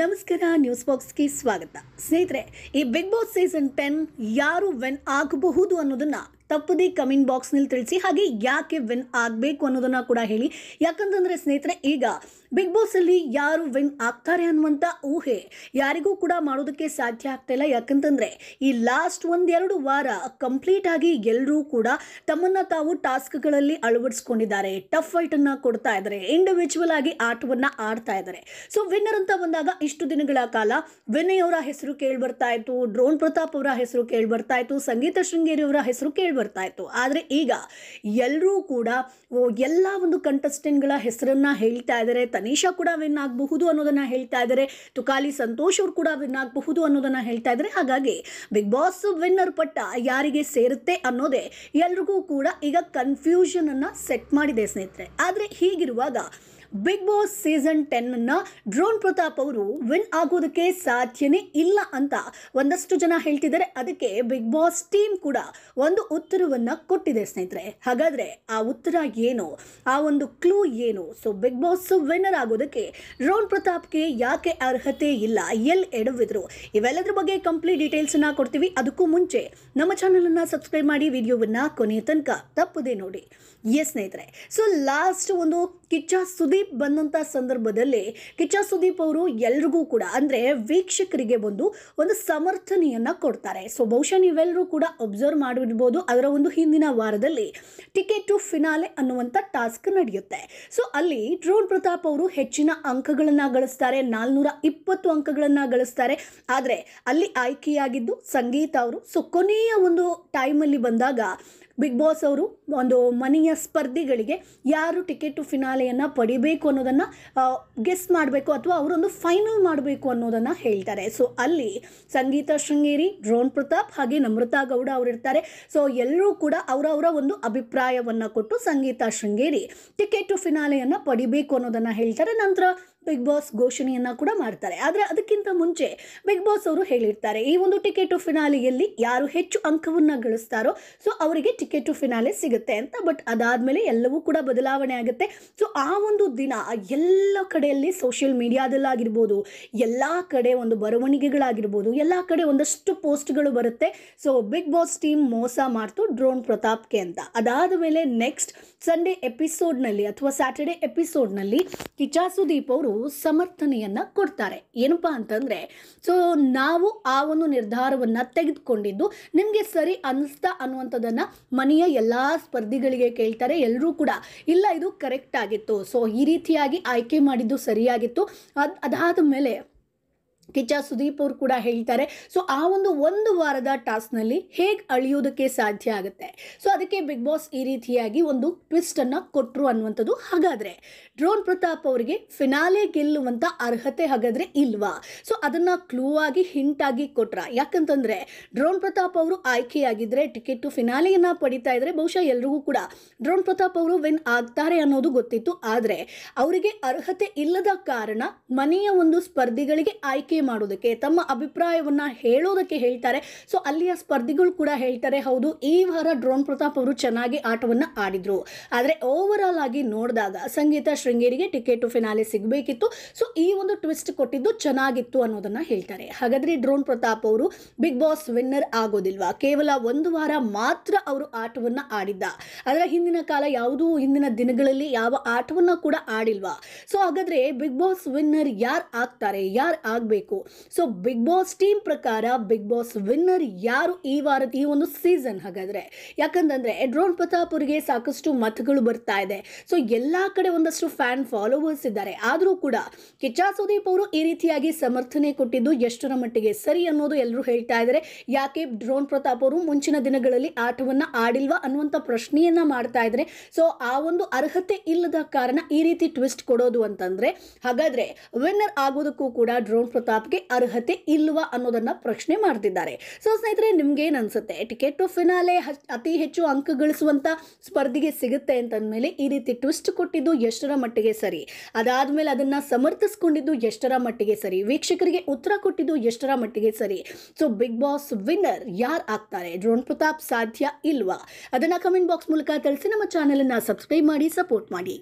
ನಮಸ್ಕಾರ ನ್ಯೂಸ್ ಬಾಕ್ಸ್ಗೆ ಸ್ವಾಗತ ಸ್ನೇಹಿತರೆ ಈ ಬಿಗ್ ಬಾಸ್ ಸೀಸನ್ ಟೆನ್ ಯಾರು ವೆನ್ ಆಗಬಹುದು ಅನ್ನೋದನ್ನು ತಪ್ಪದೇ ಕಮೆಂಟ್ ಬಾಕ್ಸ್ನಲ್ಲಿ ತಿಳಿಸಿ ಹಾಗೆ ಯಾಕೆ ವಿನ್ ಆಗಬೇಕು ಅನ್ನೋದನ್ನು ಕೂಡ ಹೇಳಿ ಯಾಕಂತಂದರೆ ಸ್ನೇಹಿತರೆ ಈಗ ಬಿಗ್ ಬಾಸಲ್ಲಿ ಯಾರು ವಿನ್ ಆಗ್ತಾರೆ ಅನ್ನುವಂಥ ಊಹೆ ಯಾರಿಗೂ ಕೂಡ ಮಾಡೋದಕ್ಕೆ ಸಾಧ್ಯ ಆಗ್ತಾ ಇಲ್ಲ ಯಾಕಂತಂದರೆ ಈ ಲಾಸ್ಟ್ ಒಂದೆರಡು ವಾರ ಕಂಪ್ಲೀಟ್ ಆಗಿ ಎಲ್ಲರೂ ಕೂಡ ತಮ್ಮನ್ನು ತಾವು ಟಾಸ್ಕ್ಗಳಲ್ಲಿ ಅಳವಡಿಸ್ಕೊಂಡಿದ್ದಾರೆ ಟಫ್ ಫೈಟನ್ನು ಕೊಡ್ತಾ ಇದ್ದಾರೆ ಇಂಡಿವಿಜುವಲ್ ಆಗಿ ಆಟವನ್ನು ಆಡ್ತಾ ಇದ್ದಾರೆ ಸೊ ವಿನ್ನರ್ ಅಂತ ಬಂದಾಗ ಇಷ್ಟು ದಿನಗಳ ಕಾಲ ವಿನಯ್ ಅವರ ಹೆಸರು ಕೇಳಿ ಬರ್ತಾ ಇತ್ತು ಡ್ರೋನ್ ಪ್ರತಾಪ್ ಅವರ ಹೆಸರು ಕೇಳಿ ಬರ್ತಾ ಇತ್ತು ಸಂಗೀತ ಶೃಂಗೇರಿ ಅವರ ಹೆಸರು ಕೇಳಿ ಬರ್ತಾ ಇತ್ತು ಆದರೆ ಈಗ ಎಲ್ಲರೂ ಕೂಡ ಎಲ್ಲ ಒಂದು ಕಂಟೆಸ್ಟೆಂಟ್ಗಳ ಹೆಸರನ್ನು ಹೇಳ್ತಾ ಇದ್ದಾರೆ ತನಿಷಾ ಕೂಡ ವಿನ್ ಆಗಬಹುದು ಅನ್ನೋದನ್ನು ಹೇಳ್ತಾ ಇದ್ದಾರೆ ತುಕಾಲಿ ಸಂತೋಷ್ ಅವರು ಕೂಡ ವಿನ್ ಆಗಬಹುದು ಅನ್ನೋದನ್ನು ಹೇಳ್ತಾ ಇದ್ದಾರೆ ಹಾಗಾಗಿ ಬಿಗ್ ಬಾಸ್ ವಿನ್ನರ್ ಪಟ್ಟ ಯಾರಿಗೆ ಸೇರುತ್ತೆ ಅನ್ನೋದೇ ಎಲ್ರಿಗೂ ಕೂಡ ಈಗ ಕನ್ಫ್ಯೂಷನನ್ನು ಸೆಟ್ ಮಾಡಿದೆ ಸ್ನೇಹಿತರೆ ಆದರೆ ಹೀಗಿರುವಾಗ ಬಿಗ್ ಬಾಸ್ ಸೀಸನ್ ಟೆನ್ನ ಡ್ರೋನ್ ಪ್ರತಾಪ್ ಅವರು ವಿನ್ ಆಗೋದಕ್ಕೆ ಸಾಧ್ಯನೇ ಇಲ್ಲ ಅಂತ ಒಂದಷ್ಟು ಜನ ಹೇಳ್ತಿದ್ದಾರೆ ಅದಕ್ಕೆ ಬಿಗ್ ಬಾಸ್ ಟೀಮ್ ಕೂಡ ಒಂದು ಉತ್ತರವನ್ನು ಕೊಟ್ಟಿದೆ ಸ್ನೇಹಿತರೆ ಹಾಗಾದರೆ ಆ ಉತ್ತರ ಏನು ಆ ಒಂದು ಕ್ಲೂ ಏನು ಸೊ ಬಿಗ್ ಬಾಸ್ ವಿನ್ನರ್ ಆಗೋದಕ್ಕೆ ಡ್ರೋನ್ ಪ್ರತಾಪ್ಗೆ ಯಾಕೆ ಅರ್ಹತೆ ಇಲ್ಲ ಎಲ್ಲಿ ಎಡವಿದ್ರು ಇವೆಲ್ಲದರ ಬಗ್ಗೆ ಕಂಪ್ಲೀಟ್ ಡೀಟೇಲ್ಸನ್ನು ಕೊಡ್ತೀವಿ ಅದಕ್ಕೂ ಮುಂಚೆ ನಮ್ಮ ಚಾನಲನ್ನು ಸಬ್ಸ್ಕ್ರೈಬ್ ಮಾಡಿ ವಿಡಿಯೋವನ್ನು ಕೊನೆಯ ತನಕ ತಪ್ಪದೆ ನೋಡಿ ಎಸ್ ಸ್ನೇಹಿತರೆ ಸೊ ಲಾಸ್ಟ್ ಒಂದು ಕಿಚ್ಚ ಸುದೀಪ್ ಸುದೀಪ್ ಬಂದಂಥ ಸಂದರ್ಭದಲ್ಲಿ ಕಿಚ್ಚ ಸುದೀಪ್ ಅವರು ಎಲ್ರಿಗೂ ಕೂಡ ಅಂದರೆ ವೀಕ್ಷಕರಿಗೆ ಬಂದು ಒಂದು ಸಮರ್ಥನೆಯನ್ನು ಕೊಡ್ತಾರೆ ಸೊ ಬಹುಶಃ ನೀವೆಲ್ಲರೂ ಕೂಡ ಅಬ್ಸರ್ವ್ ಮಾಡಿರ್ಬೋದು ಅದರ ಒಂದು ಹಿಂದಿನ ವಾರದಲ್ಲಿ ಟಿಕೆಟ್ ಟು ಫಿನಾಲೆ ಅನ್ನುವಂಥ ಟಾಸ್ಕ್ ನಡೆಯುತ್ತೆ ಸೊ ಅಲ್ಲಿ ಡ್ರೋಣ್ ಪ್ರತಾಪ್ ಅವರು ಹೆಚ್ಚಿನ ಅಂಕಗಳನ್ನು ಗಳಿಸ್ತಾರೆ ನಾಲ್ನೂರ ಇಪ್ಪತ್ತು ಅಂಕಗಳನ್ನು ಗಳಿಸ್ತಾರೆ ಆದರೆ ಅಲ್ಲಿ ಆಯ್ಕೆಯಾಗಿದ್ದು ಸಂಗೀತ ಅವರು ಸೊ ಕೊನೆಯ ಒಂದು ಟೈಮಲ್ಲಿ ಬಂದಾಗ ಬಿಗ್ ಬಾಸ್ ಅವರು ಒಂದು ಮನೆಯ ಸ್ಪರ್ಧಿಗಳಿಗೆ ಯಾರು ಟಿಕೆಟು ಫಿನಾಲೆಯನ್ನು ಪಡಿಬೇಕು ಅನ್ನೋದನ್ನು ಗೆಸ್ ಮಾಡಬೇಕು ಅಥವಾ ಅವರೊಂದು ಫೈನಲ್ ಮಾಡಬೇಕು ಅನ್ನೋದನ್ನು ಹೇಳ್ತಾರೆ ಸೊ ಅಲ್ಲಿ ಸಂಗೀತ ಶೃಂಗೇರಿ ಡ್ರೋನ್ ಪ್ರತಾಪ್ ಹಾಗೆ ನಮೃತ ಗೌಡ ಅವರಿರ್ತಾರೆ ಸೊ ಎಲ್ಲರೂ ಕೂಡ ಅವರವರ ಒಂದು ಅಭಿಪ್ರಾಯವನ್ನು ಕೊಟ್ಟು ಸಂಗೀತ ಶೃಂಗೇರಿ ಟಿಕೆಟು ಫಿನಾಲೆಯನ್ನು ಪಡಿಬೇಕು ಅನ್ನೋದನ್ನು ಹೇಳ್ತಾರೆ ನಂತರ ಬಿಗ್ ಬಾಸ್ ಘೋಷಣೆಯನ್ನು ಕೂಡ ಮಾಡ್ತಾರೆ ಆದರೆ ಅದಕ್ಕಿಂತ ಮುಂಚೆ ಬಿಗ್ ಬಾಸ್ ಅವರು ಹೇಳಿರ್ತಾರೆ ಈ ಒಂದು ಟಿಕೆಟು ಫಿನಾಲೆಯಲ್ಲಿ ಯಾರು ಹೆಚ್ಚು ಅಂಕವನ್ನು ಗಳಿಸ್ತಾರೋ ಸೊ ಅವರಿಗೆ ಟಿಕೆಟು ಫಿನಾಲೆ ಸಿಗುತ್ತೆ ಅಂತ ಬಟ್ ಅದಾದಮೇಲೆ ಎಲ್ಲವೂ ಕೂಡ ಬದಲಾವಣೆ ಆಗುತ್ತೆ ಸೊ ಆ ಒಂದು ದಿನ ಎಲ್ಲ ಕಡೆಯಲ್ಲಿ ಸೋಷಿಯಲ್ ಮೀಡಿಯಾದಲ್ಲಾಗಿರ್ಬೋದು ಎಲ್ಲ ಕಡೆ ಒಂದು ಬರವಣಿಗೆಗಳಾಗಿರ್ಬೋದು ಎಲ್ಲ ಕಡೆ ಒಂದಷ್ಟು ಪೋಸ್ಟ್ಗಳು ಬರುತ್ತೆ ಸೊ ಬಿಗ್ ಬಾಸ್ ಟೀಮ್ ಮೋಸ ಮಾಡ್ತು ಡ್ರೋನ್ ಪ್ರತಾಪ್ಗೆ ಅಂತ ಅದಾದ ಮೇಲೆ ನೆಕ್ಸ್ಟ್ ಸಂಡೇ ಎಪಿಸೋಡ್ನಲ್ಲಿ ಅಥವಾ ಸ್ಯಾಟರ್ಡೆ ಎಪಿಸೋಡ್ನಲ್ಲಿ ಕಿಚಾ ಸುದೀಪ್ ಅವರು ಸಮರ್ಥನೆಯನ್ನು ಕೊಡ್ತಾರೆ ಏನಪ್ಪ ಅಂತಂದರೆ ಸೊ ನಾವು ಆ ಒಂದು ನಿರ್ಧಾರವನ್ನು ತೆಗೆದುಕೊಂಡಿದ್ದು ನಿಮಗೆ ಸರಿ ಅನ್ನಿಸ್ತಾ ಅನ್ನುವಂಥದ್ದನ್ನು ಮನೆಯ ಎಲ್ಲ ಸ್ಪರ್ಧಿಗಳಿಗೆ ಕೇಳ್ತಾರೆ ಎಲ್ಲರೂ ಕೂಡ ಇಲ್ಲ ಇದು ಕರೆಕ್ಟ್ ಆಗಿತ್ತು ಸೊ ಈ ರೀತಿಯಾಗಿ ಆಯ್ಕೆ ಮಾಡಿದ್ದು ಸರಿಯಾಗಿತ್ತು ಅದು ಅದಾದ ಮೇಲೆ ಕಿಚ್ಚ ಸುದೀಪ್ ಅವರು ಕೂಡ ಹೇಳ್ತಾರೆ ಸೊ ಆ ಒಂದು ಒಂದು ವಾರದ ಟಾಸ್ಕ್ನಲ್ಲಿ ಹೇಗೆ ಅಳಿಯೋದಕ್ಕೆ ಸಾಧ್ಯ ಆಗುತ್ತೆ ಸೊ ಅದಕ್ಕೆ ಬಿಗ್ ಬಾಸ್ ಈ ರೀತಿಯಾಗಿ ಒಂದು ಟ್ವಿಸ್ಟನ್ನು ಕೊಟ್ಟರು ಅನ್ನುವಂಥದ್ದು ಹಾಗಾದರೆ ಡ್ರೋನ್ ಪ್ರತಾಪ್ ಅವರಿಗೆ ಫಿನಾಲೆ ಗೆಲ್ಲುವಂಥ ಅರ್ಹತೆ ಹಾಗಾದರೆ ಇಲ್ವಾ ಸೊ ಅದನ್ನು ಕ್ಲೂ ಆಗಿ ಹಿಂಟಾಗಿ ಕೊಟ್ರ ಯಾಕಂತಂದರೆ ಡ್ರೋನ್ ಪ್ರತಾಪ್ ಅವರು ಆಯ್ಕೆಯಾಗಿದ್ದರೆ ಟಿಕೆಟ್ ಫಿನಾಲೆಯನ್ನು ಪಡಿತಾ ಇದ್ದರೆ ಬಹುಶಃ ಎಲ್ರಿಗೂ ಕೂಡ ಡ್ರೋನ್ ಪ್ರತಾಪ್ ಅವರು ವಿನ್ ಆಗ್ತಾರೆ ಅನ್ನೋದು ಗೊತ್ತಿತ್ತು ಆದರೆ ಅವರಿಗೆ ಅರ್ಹತೆ ಇಲ್ಲದ ಕಾರಣ ಮನೆಯ ಒಂದು ಸ್ಪರ್ಧಿಗಳಿಗೆ ಆಯ್ಕೆ ಮಾಡೋದಕ್ಕೆ ತಮ್ಮ ಅಭಿಪ್ರಾಯವನ್ನ ಹೇಳೋದಕ್ಕೆ ಹೇಳ್ತಾರೆ ಸೊ ಅಲ್ಲಿಯ ಸ್ಪರ್ಧಿಗಳು ಕೂಡ ಹೇಳ್ತಾರೆ ಹೌದು ಈ ವಾರ ಡ್ರೋನ್ ಪ್ರತಾಪ್ ಅವರು ಚೆನ್ನಾಗಿ ಆಟವನ್ನ ಆಡಿದ್ರು ಆದರೆ ಓವರ್ ಆಲ್ ಆಗಿ ನೋಡಿದಾಗ ಸಂಗೀತ ಶೃಂಗೇರಿಗೆ ಟಿಕೆಟ್ ಫಿನಾಲೆ ಸಿಗಬೇಕಿತ್ತು ಸೊ ಈ ಒಂದು ಟ್ವಿಸ್ಟ್ ಕೊಟ್ಟಿದ್ದು ಚೆನ್ನಾಗಿತ್ತು ಅನ್ನೋದನ್ನ ಹೇಳ್ತಾರೆ ಹಾಗಾದ್ರೆ ಡ್ರೋನ್ ಪ್ರತಾಪ್ ಅವರು ಬಿಗ್ ಬಾಸ್ ವಿನ್ನರ್ ಆಗೋದಿಲ್ವಾ ಕೇವಲ ಒಂದು ವಾರ ಮಾತ್ರ ಅವರು ಆಟವನ್ನ ಆಡಿದ್ದ ಆದ್ರೆ ಹಿಂದಿನ ಕಾಲ ಯಾವುದೂ ಹಿಂದಿನ ದಿನಗಳಲ್ಲಿ ಯಾವ ಆಟವನ್ನ ಕೂಡ ಆಡಿಲ್ವಾ ಸೊ ಹಾಗಾದ್ರೆ ಬಿಗ್ ಬಾಸ್ ವಿನ್ನರ್ ಯಾರ್ ಆಗ್ತಾರೆ ಯಾರ್ ಆಗ್ಬೇಕು ಸೊ ಬಿಗ್ ಬಾಸ್ ಟೀಮ್ ಪ್ರಕಾರ ಬಿಗ್ ಬಾಸ್ ವಿನ್ನರ್ ಯಾರು ಈ ವಾರದ ಈ ಒಂದು ಸೀಸನ್ ಹಾಗಾದರೆ ಯಾಕಂತಂದರೆ ಎಡ್ರೋನ್ ಪ್ರತಾಪುರ್ಗೆ ಸಾಕಷ್ಟು ಮತಗಳು ಬರ್ತಾ ಇದೆ ಸೊ ಎಲ್ಲ ಕಡೆ ಒಂದಷ್ಟು ಫ್ಯಾನ್ ಫಾಲೋವರ್ಸ್ ಇದ್ದಾರೆ ಆದರೂ ಕೂಡ ಕಿಚ್ಚಾ ಸುದೀಪ್ ಅವರು ಈ ರೀತಿಯಾಗಿ ಸಮರ್ಥನೆ ಕೊಟ್ಟಿದ್ದು ಎಷ್ಟರ ಮಟ್ಟಿಗೆ ಸರಿ ಅನ್ನೋದು ಎಲ್ಲರೂ ಹೇಳ್ತಾ ಇದ್ದಾರೆ ಯಾಕೆ ಡ್ರೋನ್ ಪ್ರತಾಪ್ ಅವರು ಮುಂಚಿನ ದಿನಗಳಲ್ಲಿ ಆಟವನ್ನು ಆಡಿಲ್ವಾ ಅನ್ನುವಂಥ ಪ್ರಶ್ನೆಯನ್ನ ಮಾಡ್ತಾ ಇದ್ದಾರೆ ಸೊ ಆ ಒಂದು ಅರ್ಹತೆ ಇಲ್ಲದ ಕಾರಣ ಈ ರೀತಿ ಟ್ವಿಸ್ಟ್ ಕೊಡೋದು ಅಂತಂದ್ರೆ ಹಾಗಾದ್ರೆ ವಿನ್ನರ್ ಆಗೋದಕ್ಕೂ ಕೂಡ ಡ್ರೋನ್ ಪ್ರತಾಪ್ ಪ್ರತಾಪ್ಗೆ ಅರ್ಹತೆ ಇಲ್ವಾ ಅನ್ನೋದನ್ನ ಪ್ರಶ್ನೆ ಮಾಡ್ತಿದ್ದಾರೆ ಸೊ ಸ್ನೇಹಿತರೆ ನಿಮ್ಗೆ ಅನ್ಸುತ್ತೆ ಟಿಕೆಟ್ ಟು ಫಿನಾಲೆ ಅತಿ ಹೆಚ್ಚು ಅಂಕ ಗಳಿಸುವಂತ ಸ್ಪರ್ಧಿಗೆ ಸಿಗುತ್ತೆ ಅಂದ್ಮೇಲೆ ಈ ರೀತಿ ಟ್ವಿಸ್ಟ್ ಕೊಟ್ಟಿದ್ದು ಎಷ್ಟರ ಮಟ್ಟಿಗೆ ಸರಿ ಅದಾದ್ಮೇಲೆ ಅದನ್ನ ಸಮರ್ಥಿಸ್ಕೊಂಡಿದ್ದು ಎಷ್ಟರ ಮಟ್ಟಿಗೆ ಸರಿ ವೀಕ್ಷಕರಿಗೆ ಉತ್ತರ ಕೊಟ್ಟಿದ್ದು ಎಷ್ಟರ ಮಟ್ಟಿಗೆ ಸರಿ ಸೊ ಬಿಗ್ ಬಾಸ್ ವಿನ್ನರ್ ಯಾರು ಆಗ್ತಾರೆ ಡ್ರೋನ್ ಪ್ರತಾಪ್ ಸಾಧ್ಯ ಇಲ್ವಾ ಅದನ್ನ ಕಮೆಂಟ್ ಬಾಕ್ಸ್ ಮೂಲಕ ತಿಳಿಸಿ ನಮ್ಮ ಚಾನೆಲ್ ಅನ್ನ ಸಬ್ಸ್ಕ್ರೈಬ್ ಮಾಡಿ ಸಪೋರ್ಟ್ ಮಾಡಿ